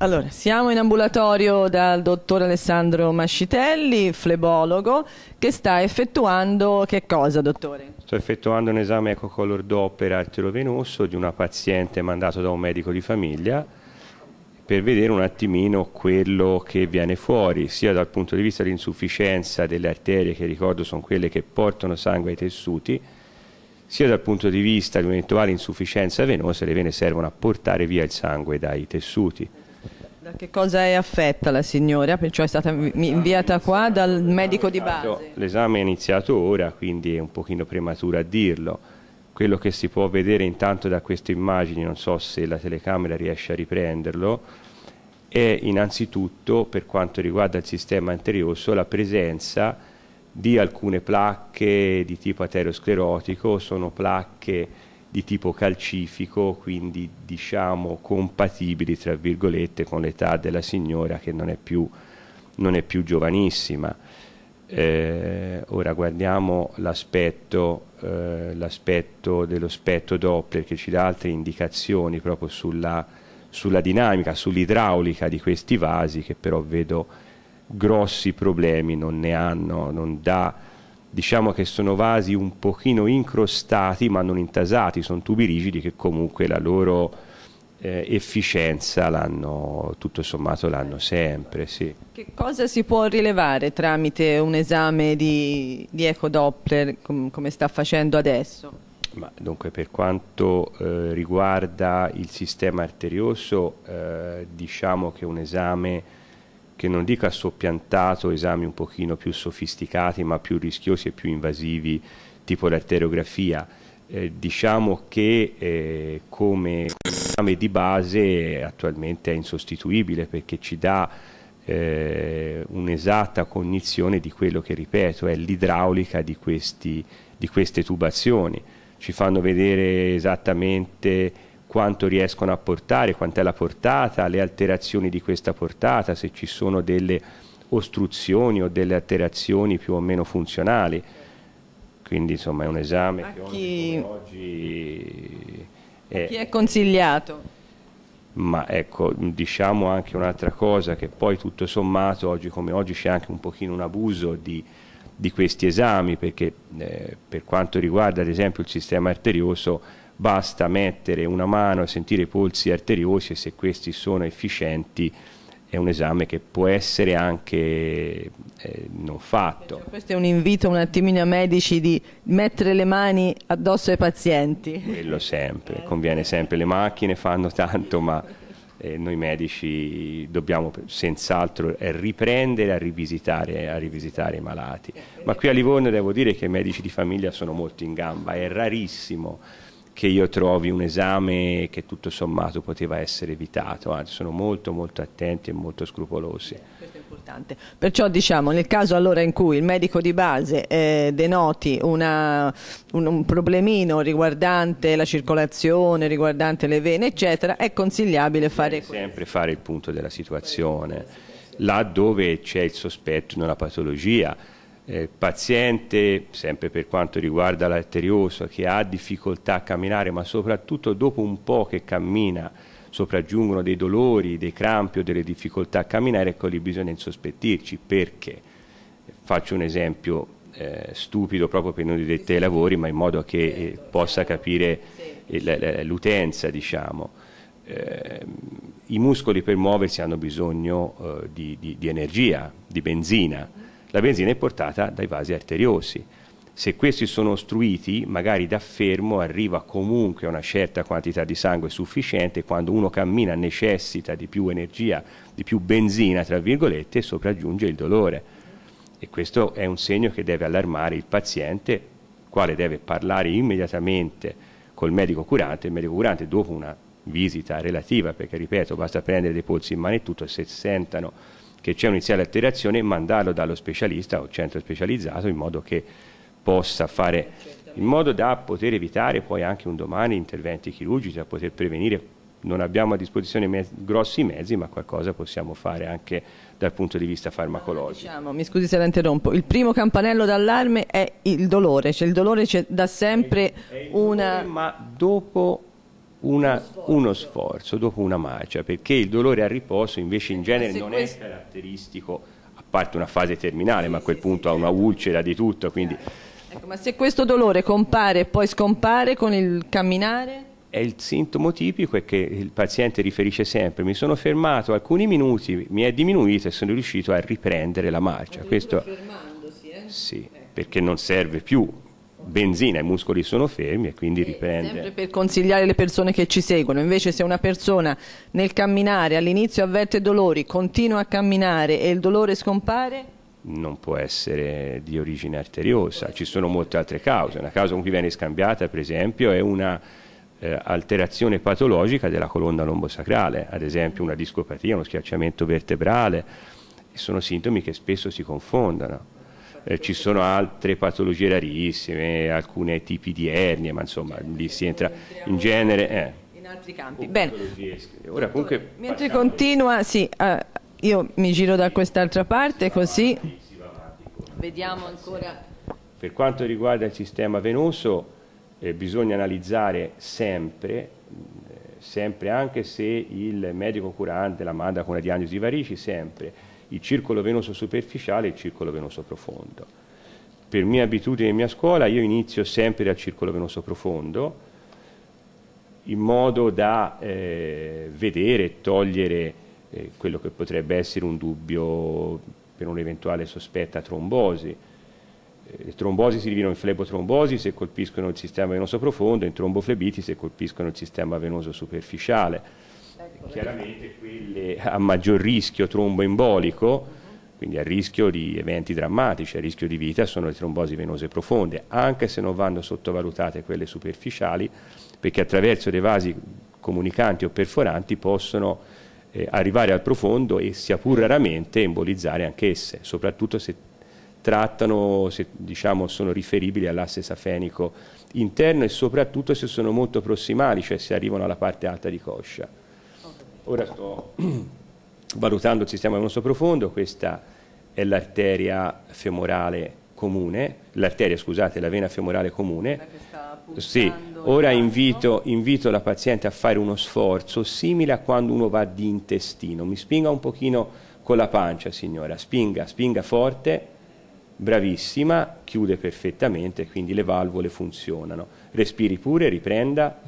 Allora, siamo in ambulatorio dal dottor Alessandro Mascitelli, flebologo, che sta effettuando che cosa, dottore? Sto effettuando un esame ecocolor d'opera arterovenoso di una paziente mandato da un medico di famiglia per vedere un attimino quello che viene fuori, sia dal punto di vista dell'insufficienza delle arterie, che ricordo sono quelle che portano sangue ai tessuti, sia dal punto di vista di un'eventuale insufficienza venosa, le vene servono a portare via il sangue dai tessuti da che cosa è affetta la signora? Perciò è stata inviata qua dal medico di base. Esatto. L'esame è iniziato ora, quindi è un pochino prematuro a dirlo. Quello che si può vedere intanto da queste immagini, non so se la telecamera riesce a riprenderlo, è innanzitutto per quanto riguarda il sistema anterioso la presenza di alcune placche di tipo aterosclerotico, sono placche di tipo calcifico, quindi diciamo compatibili tra virgolette con l'età della signora che non è più, non è più giovanissima. Eh, ora guardiamo l'aspetto, eh, dello spettro Doppler che ci dà altre indicazioni proprio sulla, sulla dinamica, sull'idraulica di questi vasi che però vedo grossi problemi, non ne hanno, non dà diciamo che sono vasi un pochino incrostati ma non intasati, sono tubi rigidi che comunque la loro eh, efficienza l'hanno tutto sommato l'hanno sempre. Sì. Che cosa si può rilevare tramite un esame di, di Doppler com, come sta facendo adesso? Ma dunque, per quanto eh, riguarda il sistema arterioso, eh, diciamo che un esame che non ha soppiantato esami un pochino più sofisticati ma più rischiosi e più invasivi tipo l'arteriografia. Eh, diciamo che eh, come esame di base attualmente è insostituibile perché ci dà eh, un'esatta cognizione di quello che, ripeto, è l'idraulica di, di queste tubazioni. Ci fanno vedere esattamente quanto riescono a portare, quant'è la portata, le alterazioni di questa portata, se ci sono delle ostruzioni o delle alterazioni più o meno funzionali. Quindi insomma è un esame a che oggi, oggi è... chi è consigliato? Ma ecco, diciamo anche un'altra cosa che poi tutto sommato oggi come oggi c'è anche un pochino un abuso di, di questi esami perché eh, per quanto riguarda ad esempio il sistema arterioso basta mettere una mano e sentire i polsi arteriosi e se questi sono efficienti è un esame che può essere anche eh, non fatto. Cioè, questo è un invito un attimino a medici di mettere le mani addosso ai pazienti. Quello sempre, conviene sempre, le macchine fanno tanto ma eh, noi medici dobbiamo senz'altro riprendere a rivisitare, a rivisitare i malati. Ma qui a Livorno devo dire che i medici di famiglia sono molto in gamba, è rarissimo che io trovi un esame che tutto sommato poteva essere evitato, anzi sono molto molto attenti e molto scrupolosi. Perciò diciamo nel caso allora in cui il medico di base eh, denoti una, un, un, problemino riguardante la circolazione, riguardante le vene eccetera, è consigliabile fare... Deve sempre fare il punto della situazione, là dove c'è il sospetto di una patologia eh, paziente, sempre per quanto riguarda l'arterioso, che ha difficoltà a camminare, ma soprattutto dopo un po' che cammina sopraggiungono dei dolori, dei crampi o delle difficoltà a camminare, ecco lì bisogna insospettirci. Perché? Faccio un esempio eh, stupido proprio per non dire ai lavori, ma in modo che eh, possa capire eh, l'utenza, diciamo. Eh, I muscoli per muoversi hanno bisogno eh, di, di, di energia, di benzina la benzina è portata dai vasi arteriosi. Se questi sono ostruiti, magari da fermo arriva comunque una certa quantità di sangue sufficiente, quando uno cammina necessita di più energia, di più benzina, tra virgolette, e sopraggiunge il dolore. E questo è un segno che deve allarmare il paziente, quale deve parlare immediatamente col medico curante, il medico curante dopo una visita relativa, perché ripeto, basta prendere dei polsi in mano e tutto, se sentano che c'è un'iniziale alterazione, mandarlo dallo specialista o centro specializzato in modo che possa fare, in modo da poter evitare poi anche un domani interventi chirurgici, da poter prevenire. Non abbiamo a disposizione mezz grossi mezzi, ma qualcosa possiamo fare anche dal punto di vista farmacologico. Diciamo, mi scusi se la interrompo, il primo campanello d'allarme è il dolore, cioè il dolore c'è da sempre è, è dolore, una... ma dopo una, uno sforzo dopo una marcia, perché il dolore a riposo invece in eh, genere non è caratteristico, a parte una fase terminale, ma a quel punto ha una ulcera di tutto. Quindi... Ecco, ma se questo dolore compare e poi scompare con il camminare? È il sintomo tipico è che il paziente riferisce sempre mi sono fermato alcuni minuti, mi è diminuito e sono riuscito a riprendere la marcia. Questo... Fermandosi, eh? Sì, eh. perché non serve più, benzina, i muscoli sono fermi e quindi riprende. Sempre per consigliare le persone che ci seguono, invece se una persona nel camminare all'inizio avverte dolori, continua a camminare e il dolore scompare? non può essere di origine arteriosa, ci sono molte altre cause, una causa con cui viene scambiata per esempio è una eh, alterazione patologica della colonna lombosacrale, ad esempio una discopatia, uno schiacciamento vertebrale, sono sintomi che spesso si confondono eh, ci sono altre patologie rarissime, alcuni tipi di ernie, ma insomma lì si entra in genere... Eh. In altri campi. Bene. Ora, comunque, Mentre continua, sì, uh, io mi giro da quest'altra parte così vediamo ancora. Per quanto riguarda il sistema venoso eh, bisogna analizzare sempre, eh, sempre anche se il medico curante la manda con una diagnosi di varici, sempre il circolo venoso superficiale e il circolo venoso profondo. Per mia abitudine e mia scuola io inizio sempre dal circolo venoso profondo in modo da eh, vedere, togliere eh, quello che potrebbe essere un dubbio per un'eventuale sospetta trombosi. Le eh, trombosi si dividono in flebotrombosi se colpiscono il sistema venoso profondo, in tromboflebiti se colpiscono il sistema venoso superficiale chiaramente quelle a maggior rischio tromboembolico, quindi a rischio di eventi drammatici, a rischio di vita, sono le trombosi venose profonde, anche se non vanno sottovalutate quelle superficiali, perché attraverso dei vasi comunicanti o perforanti possono eh, arrivare al profondo e sia pur raramente embolizzare anch'esse, soprattutto se trattano, se diciamo, sono riferibili all'asse safenico interno e soprattutto se sono molto prossimali, cioè se arrivano alla parte alta di coscia. Ora sto valutando il sistema venoso profondo, questa è l'arteria femorale comune, l'arteria scusate, la vena femorale comune. Sì, ora invito, invito, la paziente a fare uno sforzo simile a quando uno va di intestino. Mi spinga un pochino con la pancia, signora, spinga, spinga forte, bravissima, chiude perfettamente, quindi le valvole funzionano. Respiri pure, riprenda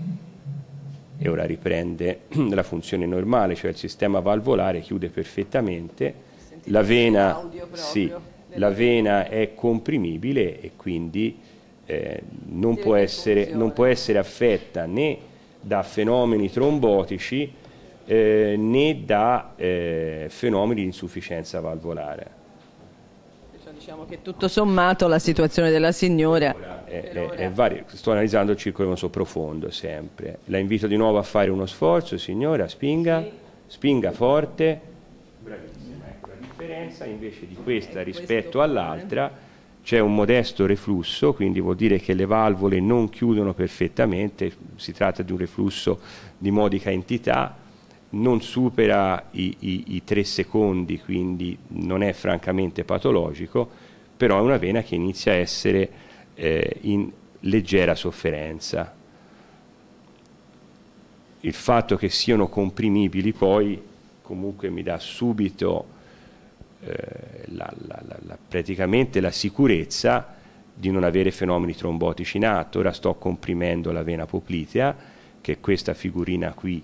e ora riprende la funzione normale, cioè il sistema valvolare chiude perfettamente, la vena, sì, la vena, è comprimibile e quindi eh, non, può essere, non, può essere, affetta né da fenomeni trombotici eh, né da eh, fenomeni di insufficienza valvolare. diciamo che tutto sommato la situazione della signora e, e varie. Sto analizzando il circolo venoso profondo sempre. La invito di nuovo a fare uno sforzo, signora, spinga, sì. spinga forte. Bravissima, ecco la differenza invece di questa ecco, rispetto eh. all'altra c'è un modesto reflusso, quindi vuol dire che le valvole non chiudono perfettamente, si tratta di un reflusso di modica entità, non supera i, i, i 3 secondi, quindi non è francamente patologico, però è una vena che inizia a essere eh, in leggera sofferenza. Il fatto che siano comprimibili poi comunque mi dà subito eh, la, la, la, praticamente la sicurezza di non avere fenomeni trombotici in atto. Ora sto comprimendo la vena poplitea, che è questa figurina qui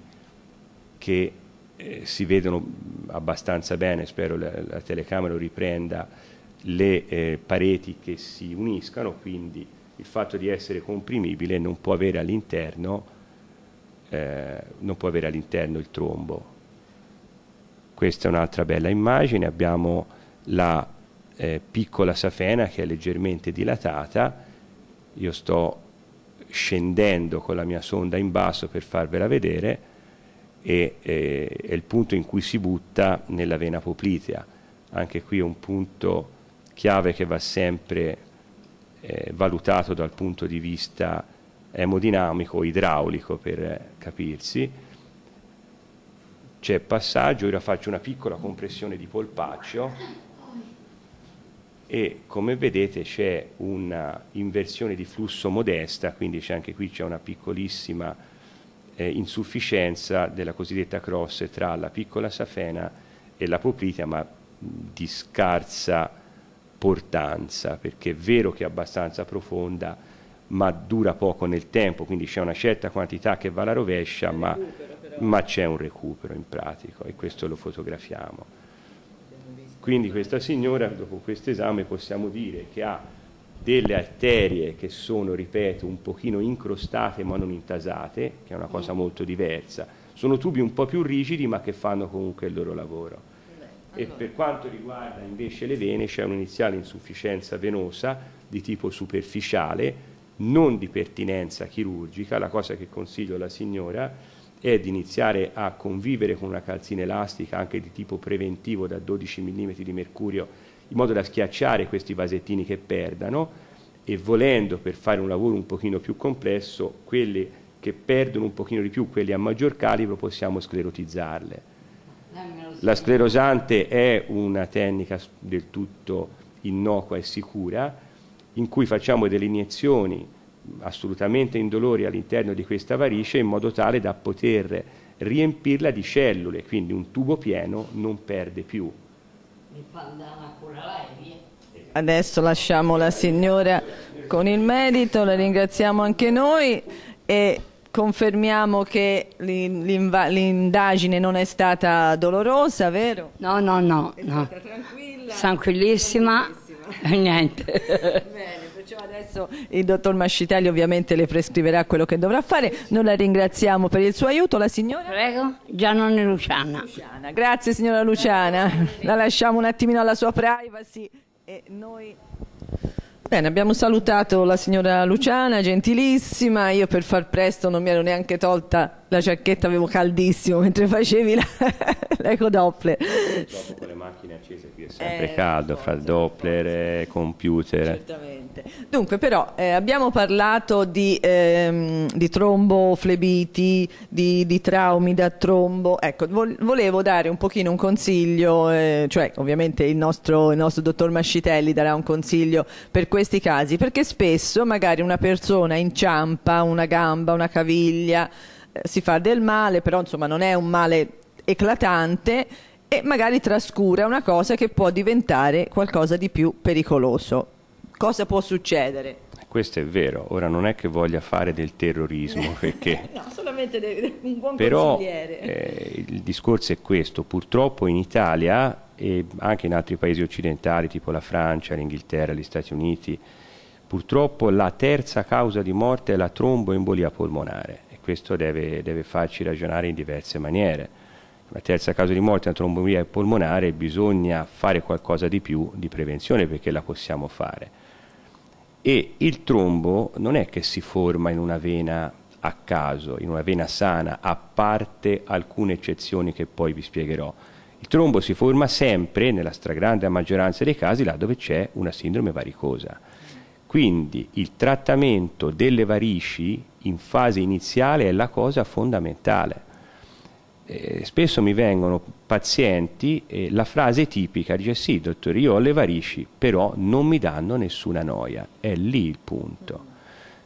che eh, si vedono abbastanza bene, spero la, la telecamera lo riprenda, le eh, pareti che si uniscano, quindi il fatto di essere comprimibile non può avere all'interno, eh, avere all'interno il trombo. Questa è un'altra bella immagine, abbiamo la eh, piccola safena che è leggermente dilatata, io sto scendendo con la mia sonda in basso per farvela vedere e eh, è il punto in cui si butta nella vena poplitea. Anche qui è un punto chiave che va sempre eh, valutato dal punto di vista emodinamico, idraulico per eh, capirsi. C'è passaggio, ora faccio una piccola compressione di polpaccio e come vedete c'è un'inversione di flusso modesta, quindi c'è anche qui c'è una piccolissima eh, insufficienza della cosiddetta cross tra la piccola safena e la poplitea, ma di scarsa portanza, perché è vero che è abbastanza profonda, ma dura poco nel tempo, quindi c'è una certa quantità che va alla rovescia, ma, ma c'è un recupero in pratico e questo lo fotografiamo. Quindi questa signora, dopo questo esame, possiamo dire che ha delle arterie che sono, ripeto, un pochino incrostate ma non intasate, che è una cosa molto diversa. Sono tubi un po' più rigidi ma che fanno comunque il loro lavoro e per quanto riguarda invece le vene c'è un'iniziale insufficienza venosa di tipo superficiale, non di pertinenza chirurgica, la cosa che consiglio alla signora è di iniziare a convivere con una calzina elastica anche di tipo preventivo da 12 mm di mercurio in modo da schiacciare questi vasettini che perdano e volendo per fare un lavoro un pochino più complesso quelli che perdono un pochino di più, quelli a maggior calibro possiamo sclerotizzarle la sclerosante è una tecnica del tutto innocua e sicura in cui facciamo delle iniezioni assolutamente indolori all'interno di questa varice in modo tale da poter riempirla di cellule, quindi un tubo pieno non perde più. Adesso lasciamo la signora con il medito, la ringraziamo anche noi e confermiamo che l'indagine non è stata dolorosa, vero? No, no, no. È no. stata tranquilla? Tranquillissima. tranquillissima. Niente. Bene. Perciò adesso il dottor Mascitelli ovviamente le prescriverà quello che dovrà fare. Noi la ringraziamo per il suo aiuto. La signora? Prego, Giannone Luciana. Luciana. Grazie signora Luciana. La lasciamo un attimino alla sua privacy e noi... Bene, abbiamo salutato la signora Luciana, gentilissima, io per far presto non mi ero neanche tolta la giacchetta avevo caldissimo mentre facevi l'eco Doppler. Dopo con le macchine accese qui è sempre eh, caldo, fra il Doppler e eh, computer. Certamente. Dunque però eh, abbiamo parlato di, ehm, di tromboflebiti, di, di, traumi da trombo. Ecco, volevo dare un pochino un consiglio, eh, cioè ovviamente il nostro, il nostro dottor Mascitelli darà un consiglio per questi casi, perché spesso magari una persona inciampa una gamba, una caviglia, si fa del male, però insomma non è un male eclatante e magari trascura una cosa che può diventare qualcosa di più pericoloso. Cosa può succedere? Questo è vero, ora non è che voglia fare del terrorismo, perché... no, solamente de- un buon Però, eh, il discorso è questo, purtroppo in Italia e anche in altri paesi occidentali, tipo la Francia, l'Inghilterra, gli Stati Uniti, purtroppo la terza causa di morte è la tromboembolia polmonare questo deve, deve farci ragionare in diverse maniere. La terza causa di morte è una trombomia polmonare, bisogna fare qualcosa di più di prevenzione perché la possiamo fare. E il trombo non è che si forma in una vena a caso, in una vena sana, a parte alcune eccezioni che poi vi spiegherò. Il trombo si forma sempre, nella stragrande maggioranza dei casi, là dove c'è una sindrome varicosa quindi il trattamento delle varici in fase iniziale è la cosa fondamentale. Eh, spesso mi vengono pazienti e eh, la frase tipica dice sì dottore io ho le varici però non mi danno nessuna noia, è lì il punto.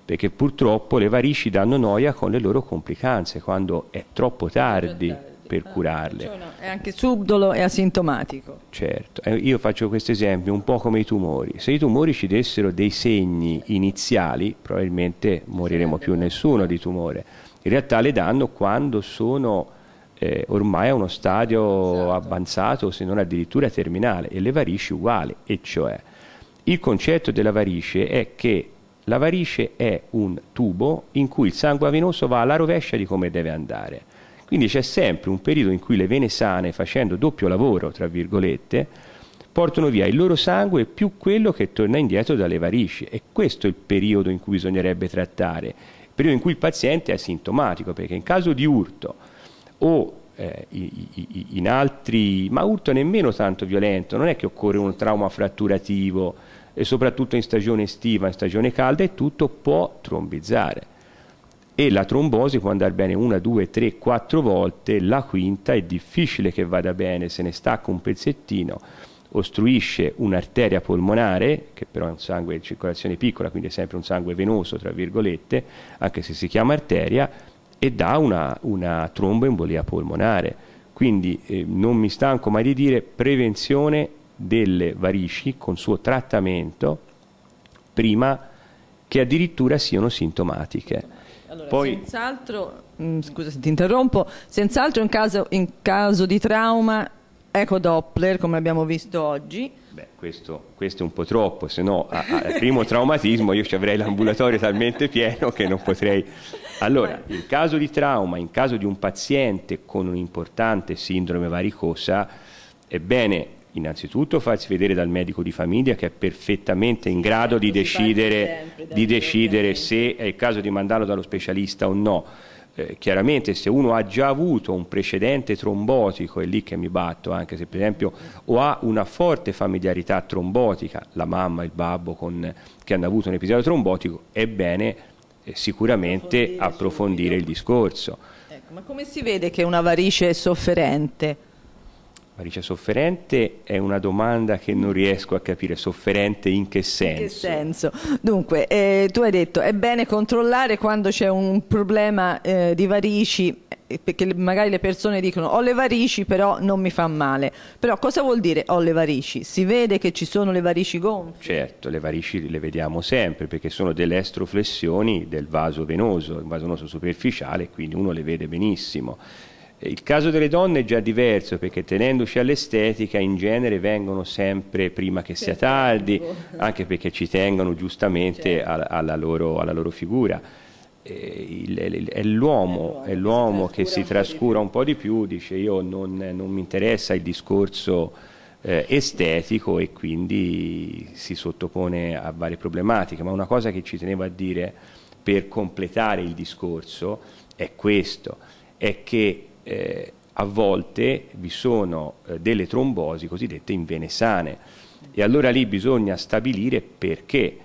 Perché purtroppo le varici danno noia con le loro complicanze, quando è troppo tardi per ah, curarle. è anche subdolo e asintomatico. Certo, eh, io faccio questo esempio un po' come i tumori. Se i tumori ci dessero dei segni iniziali, probabilmente moriremo più nessuno di tumore. In realtà le danno quando sono eh, ormai a uno stadio esatto. avanzato, se non addirittura terminale, e le varici uguali, e cioè il concetto della varice è che la varice è un tubo in cui il sangue venoso va alla rovescia di come deve andare quindi c'è sempre un periodo in cui le vene sane, facendo doppio lavoro, tra virgolette, portano via il loro sangue più quello che torna indietro dalle varici. E questo è il periodo in cui bisognerebbe trattare, il periodo in cui il paziente è asintomatico, perché in caso di urto o eh, in altri, ma urto nemmeno tanto violento, non è che occorre un trauma fratturativo e soprattutto in stagione estiva, in stagione calda e tutto può trombizzare e la trombosi può andare bene una, due, tre, quattro volte, la quinta è difficile che vada bene, se ne stacca un pezzettino, ostruisce un'arteria polmonare, che però è un sangue di circolazione piccola, quindi è sempre un sangue venoso, tra virgolette, anche se si chiama arteria, e dà una, una tromboembolia polmonare. Quindi eh, non mi stanco mai di dire prevenzione delle varici con suo trattamento prima che addirittura siano sintomatiche allora, Poi, senz'altro, mm, scusa se ti interrompo, senz'altro in caso, in caso di trauma eco-doppler come abbiamo visto oggi. Beh, questo, questo, è un po' troppo, se no al primo traumatismo io ci avrei l'ambulatorio talmente pieno che non potrei... Allora, in caso di trauma, in caso di un paziente con un'importante sindrome varicosa, ebbene innanzitutto farsi vedere dal medico di famiglia che è perfettamente in grado di decidere, di decidere se è il caso di mandarlo dallo specialista o no. Eh, chiaramente se uno ha già avuto un precedente trombotico, è lì che mi batto, anche se per esempio o ha una forte familiarità trombotica, la mamma, il babbo con, che hanno avuto un episodio trombotico, è bene eh, sicuramente approfondire, approfondire il discorso. Ecco, ma come si vede che una varice è sofferente? Ma sofferente è una domanda che non riesco a capire, sofferente in che senso? In che senso? Dunque, eh, tu hai detto è bene controllare quando c'è un problema eh, di varici, eh, perché magari le persone dicono ho le varici però non mi fa male. Però cosa vuol dire ho le varici? Si vede che ci sono le varici gonfie? Certo, le varici le vediamo sempre perché sono delle estroflessioni del vaso venoso, il vaso venoso superficiale, quindi uno le vede benissimo. Il caso delle donne è già diverso perché tenendoci all'estetica in genere vengono sempre prima che sia certo. tardi, anche perché ci tengono giustamente certo. alla loro, alla loro figura. Il, il, è l'uomo, che si trascura un po' di più, dice io non, non mi interessa il discorso eh, estetico e quindi si sottopone a varie problematiche, ma una cosa che ci tenevo a dire per completare il discorso è questo, è che eh, a volte vi sono eh, delle trombosi cosiddette in vene sane e allora lì bisogna stabilire perché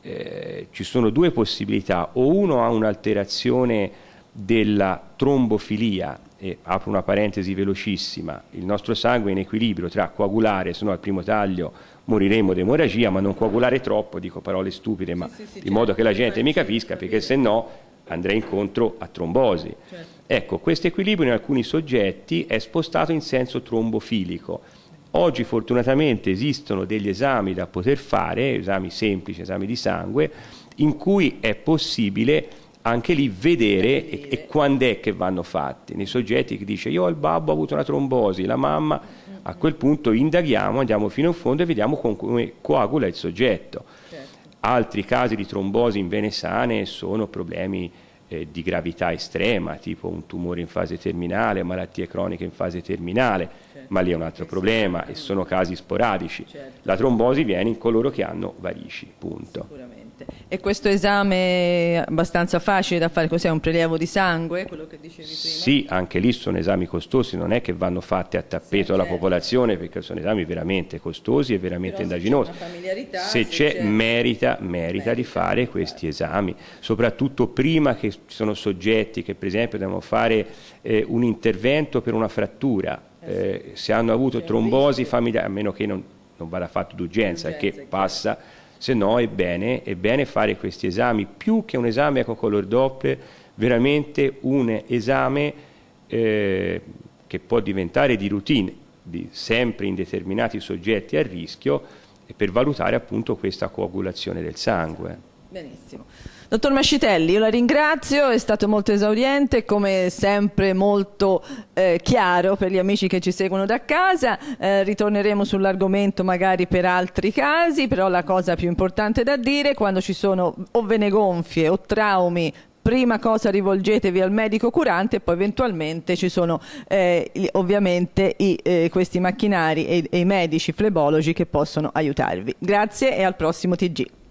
eh, ci sono due possibilità o uno ha un'alterazione della trombofilia e apro una parentesi velocissima il nostro sangue è in equilibrio tra coagulare se no al primo taglio moriremo di emorragia ma non coagulare troppo dico parole stupide ma sì, sì, sì, in certo. modo che la certo. gente mi capisca perché se no andrei incontro a trombosi certo. Ecco, questo equilibrio in alcuni soggetti è spostato in senso trombofilico. Oggi fortunatamente esistono degli esami da poter fare, esami semplici, esami di sangue, in cui è possibile anche lì vedere e, e quando è che vanno fatti. Nei soggetti che dice io ho il babbo, ho avuto una trombosi, la mamma, a quel punto indaghiamo, andiamo fino in fondo e vediamo come coagula il soggetto. Certo. Altri casi di trombosi in vene sane sono problemi eh, di gravità estrema, tipo un tumore in fase terminale, malattie croniche in fase terminale, certo. ma lì è un altro esatto. problema e sono casi sporadici. Certo. La trombosi viene in coloro che hanno varici, punto. Esattamente. E questo esame è abbastanza facile da fare, cos'è un prelievo di sangue, quello che dicevi prima? Sì, anche lì sono esami costosi, non è che vanno fatti a tappeto sì, alla certo. popolazione perché sono esami veramente costosi e veramente Però indaginosi. Se c'è merita, merita, merita di fare certo. questi esami, soprattutto prima che ci sono soggetti che per esempio devono fare eh, un intervento per una frattura. Eh, eh se hanno avuto trombosi familiari, a meno che non, non vada fatto d'urgenza, che passa se no è bene, è bene fare questi esami, più che un esame con ecco, color Doppler, veramente un esame eh, che può diventare di routine, di, sempre in determinati soggetti a rischio, per valutare appunto questa coagulazione del sangue. Benissimo. Dottor Mascitelli, io la ringrazio, è stato molto esauriente, come sempre molto eh, chiaro per gli amici che ci seguono da casa. Eh, ritorneremo sull'argomento magari per altri casi, però la cosa più importante da dire, quando ci sono o vene gonfie o traumi prima cosa rivolgetevi al medico curante e poi eventualmente ci sono eh, ovviamente i, eh, questi macchinari e, e i medici flebologi che possono aiutarvi. Grazie e al prossimo TG.